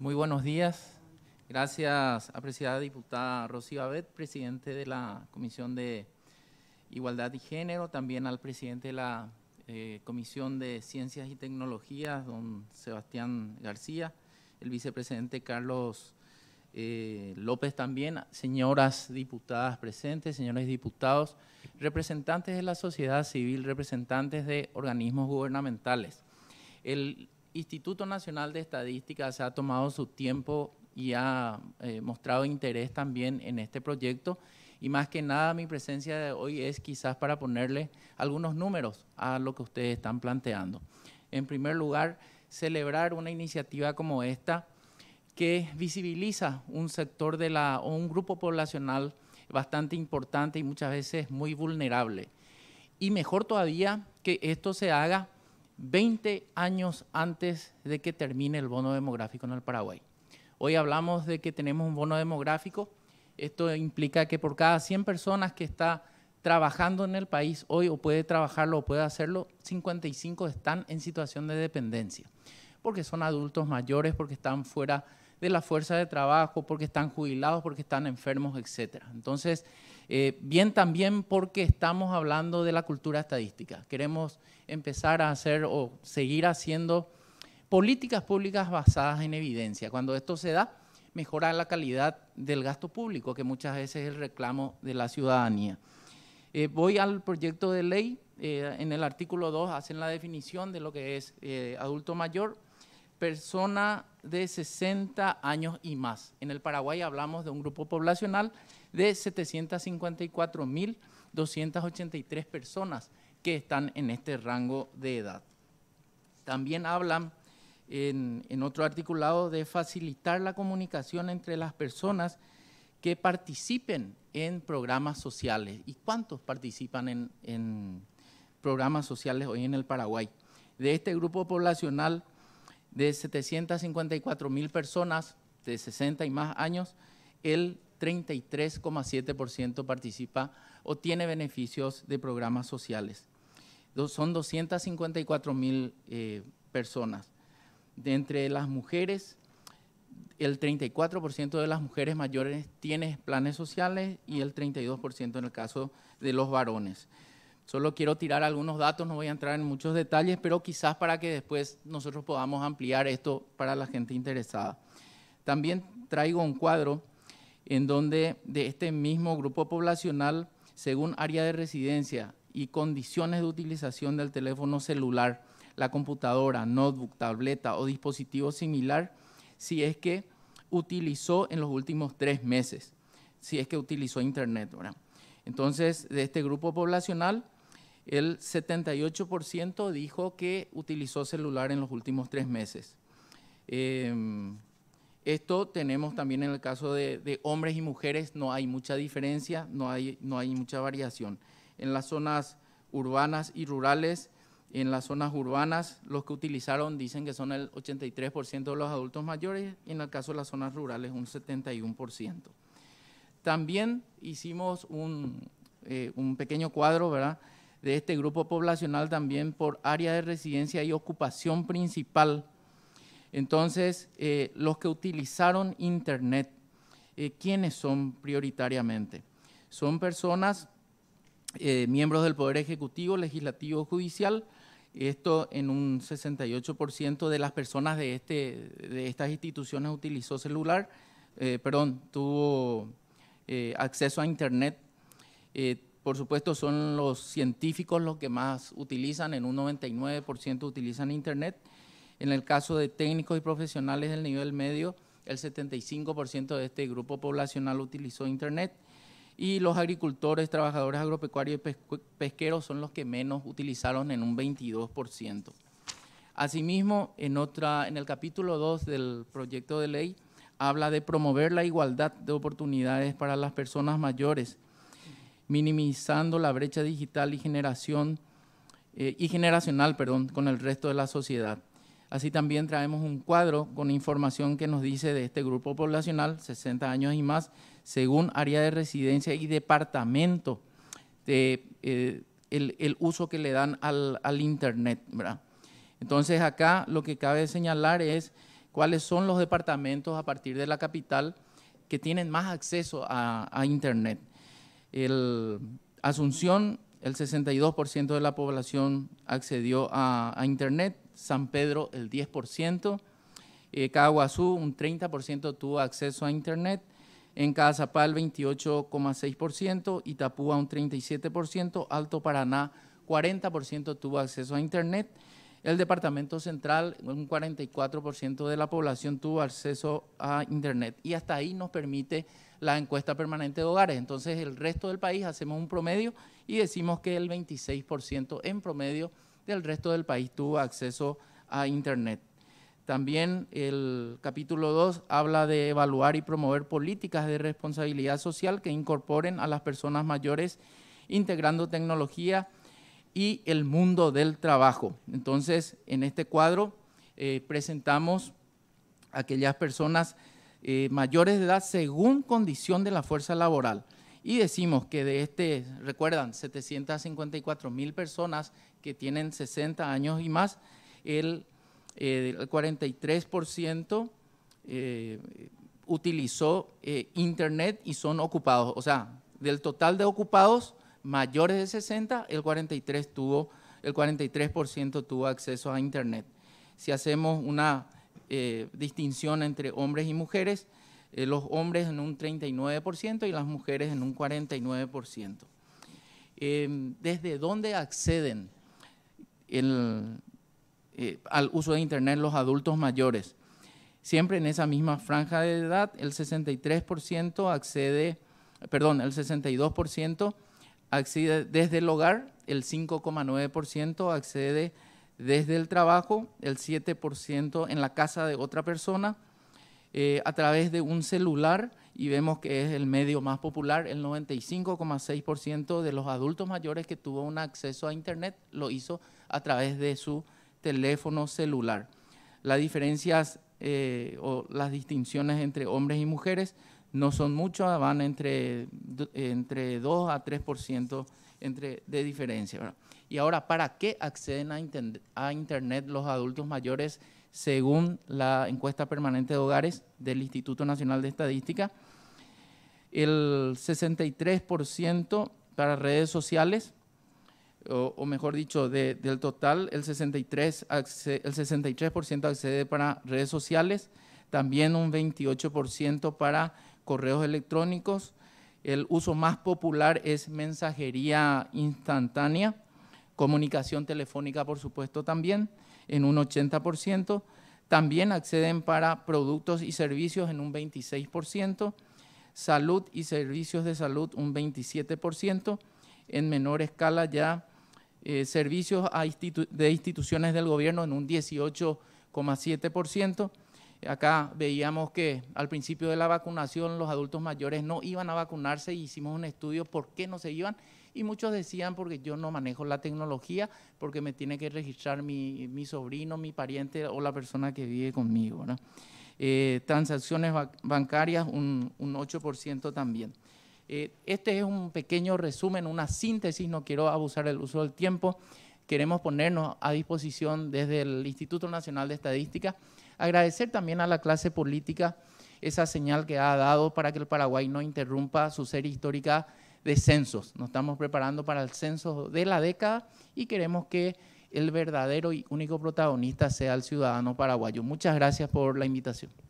Muy buenos días. Gracias, apreciada diputada Rosy Babet, presidente de la Comisión de Igualdad y Género, también al presidente de la eh, Comisión de Ciencias y Tecnologías, don Sebastián García, el vicepresidente Carlos eh, López también, señoras diputadas presentes, señores diputados, representantes de la sociedad civil, representantes de organismos gubernamentales. El Instituto Nacional de Estadística se ha tomado su tiempo y ha eh, mostrado interés también en este proyecto. Y más que nada mi presencia de hoy es quizás para ponerle algunos números a lo que ustedes están planteando. En primer lugar, celebrar una iniciativa como esta que visibiliza un sector de la, o un grupo poblacional bastante importante y muchas veces muy vulnerable. Y mejor todavía que esto se haga 20 años antes de que termine el bono demográfico en el Paraguay. Hoy hablamos de que tenemos un bono demográfico. Esto implica que por cada 100 personas que está trabajando en el país hoy o puede trabajarlo o puede hacerlo, 55 están en situación de dependencia, porque son adultos mayores, porque están fuera de la fuerza de trabajo, porque están jubilados, porque están enfermos, etc. Entonces, eh, bien también porque estamos hablando de la cultura estadística. Queremos empezar a hacer o seguir haciendo políticas públicas basadas en evidencia. Cuando esto se da, mejora la calidad del gasto público, que muchas veces es el reclamo de la ciudadanía. Eh, voy al proyecto de ley. Eh, en el artículo 2 hacen la definición de lo que es adulto mayor, persona de 60 años y más. En el Paraguay hablamos de un grupo poblacional de 754.283 personas que están en este rango de edad. También hablan en, otro articulado de facilitar la comunicación entre las personas que participen en programas sociales. ¿Y cuántos participan en, en programas sociales hoy en el Paraguay? De este grupo poblacional de 754.000 personas de 60 y más años, el 33,7% participa o tiene beneficios de programas sociales. Son 254 mil eh, personas. De entre las mujeres, el 34% de las mujeres mayores tiene planes sociales y el 32% en el caso de los varones. Solo quiero tirar algunos datos, no voy a entrar en muchos detalles, pero quizás para que después nosotros podamos ampliar esto para la gente interesada. También traigo un cuadro en donde de este mismo grupo poblacional, según área de residencia y condiciones de utilización del teléfono celular, la computadora, notebook, tableta o dispositivo similar, si es que utilizó en los últimos tres meses, si es que utilizó Internet. ¿verdad? Entonces, de este grupo poblacional, el 78% dijo que utilizó celular en los últimos tres meses. Eh, esto tenemos también en el caso de, hombres y mujeres, no hay mucha diferencia, no hay, no hay mucha variación. En las zonas urbanas y rurales, en las zonas urbanas, los que utilizaron dicen que son el 83% de los adultos mayores y en el caso de las zonas rurales un 71%. También hicimos eh, un, pequeño cuadro, ¿verdad? de este grupo poblacional también por área de residencia y ocupación principal entonces, eh, los que utilizaron Internet, eh, ¿quiénes son prioritariamente? Son personas, eh, miembros del Poder Ejecutivo, Legislativo, Judicial, esto en un 68% de las personas de, este, de estas instituciones utilizó celular, perdón, tuvo acceso a Internet. por supuesto, son los científicos los que más utilizan, en un 99% utilizan Internet en el caso de técnicos y profesionales del nivel medio, el 75% de este grupo poblacional utilizó Internet y los agricultores, trabajadores agropecuarios y pesqueros son los que menos utilizaron en un 22%. Asimismo, en, otra, en el capítulo 2 del proyecto de ley, habla de promover la igualdad de oportunidades para las personas mayores, minimizando la brecha digital y, generación, eh, y generacional perdón, con el resto de la sociedad. Así también traemos un cuadro con información que nos dice de este grupo poblacional, 60 años y más, según área de residencia y departamento, eh, el, uso que le dan al, Internet. Entonces acá lo que cabe señalar es cuáles son los departamentos a partir de la capital que tienen más acceso a, Internet. El Asunción, el 62% de la población accedió a Internet, San Pedro el 10%, eh, Caguazú un 30% tuvo acceso a Internet, en Cazapal 28,6%, Itapúa un 37%, Alto Paraná 40% tuvo acceso a Internet, el Departamento Central un 44% de la población tuvo acceso a Internet y hasta ahí nos permite la encuesta permanente de hogares. Entonces el resto del país hacemos un promedio y decimos que el 26% en promedio del resto del país tuvo acceso a Internet. También el capítulo 2 habla de evaluar y promover políticas de responsabilidad social que incorporen a las personas mayores integrando tecnología y el mundo del trabajo. Entonces, en este cuadro eh, presentamos aquellas personas eh, mayores de edad según condición de la fuerza laboral. Y decimos que de este, recuerdan, 754 mil personas que tienen 60 años y más, el, 43% eh, eh, utilizó eh, Internet y son ocupados. O sea, del total de ocupados mayores de 60, el 43%, tuvo, el 43 tuvo acceso a Internet. Si hacemos una distinción entre hombres y mujeres, los hombres en un 39% y las mujeres en un 49%. Em, ¿Desde dónde acceden eh, al uso de Internet los adultos mayores. Siempre en esa misma franja de edad, el 63% accede, perdón, el 62% accede desde el hogar, el 5,9% accede desde el trabajo, el 7% en la casa de otra persona, eh, a través de un celular, y vemos que es el medio más popular, el 95,6% de los adultos mayores que tuvo un acceso a Internet lo hizo a través de su teléfono celular. Las diferencias eh, o las distinciones entre hombres y mujeres no son muchas, van entre, entre 2 a 3% entre, de diferencia. Y ahora, ¿para qué acceden a, a Internet los adultos mayores según la encuesta permanente de hogares del Instituto Nacional de Estadística? El 63% para redes sociales, o, mejor dicho, del total, el 63%, el 63 accede para redes sociales, también un 28% para correos electrónicos. El uso más popular es mensajería instantánea, comunicación telefónica, por supuesto, también, en un 80%. También acceden para productos y servicios en un 26%, salud y servicios de salud un 27%, en menor escala ya eh, servicios de instituciones del gobierno en un 18,7%. Acá veíamos que al principio de la vacunación los adultos mayores no iban a vacunarse y hicimos un estudio por qué no se iban y muchos decían porque yo no manejo la tecnología, porque me tiene que registrar mi, sobrino, mi pariente o la persona que vive conmigo. Eh, transacciones bancarias un 8% también. Eh, este es un pequeño resumen, una síntesis, no quiero abusar del uso del tiempo. Queremos ponernos a disposición desde el Instituto Nacional de Estadística. Agradecer también a la clase política esa señal que ha dado para que el Paraguay no interrumpa su serie histórica de censos. Nos estamos preparando para el censo de la década y queremos que el verdadero y único protagonista sea el ciudadano paraguayo. Muchas gracias por la invitación.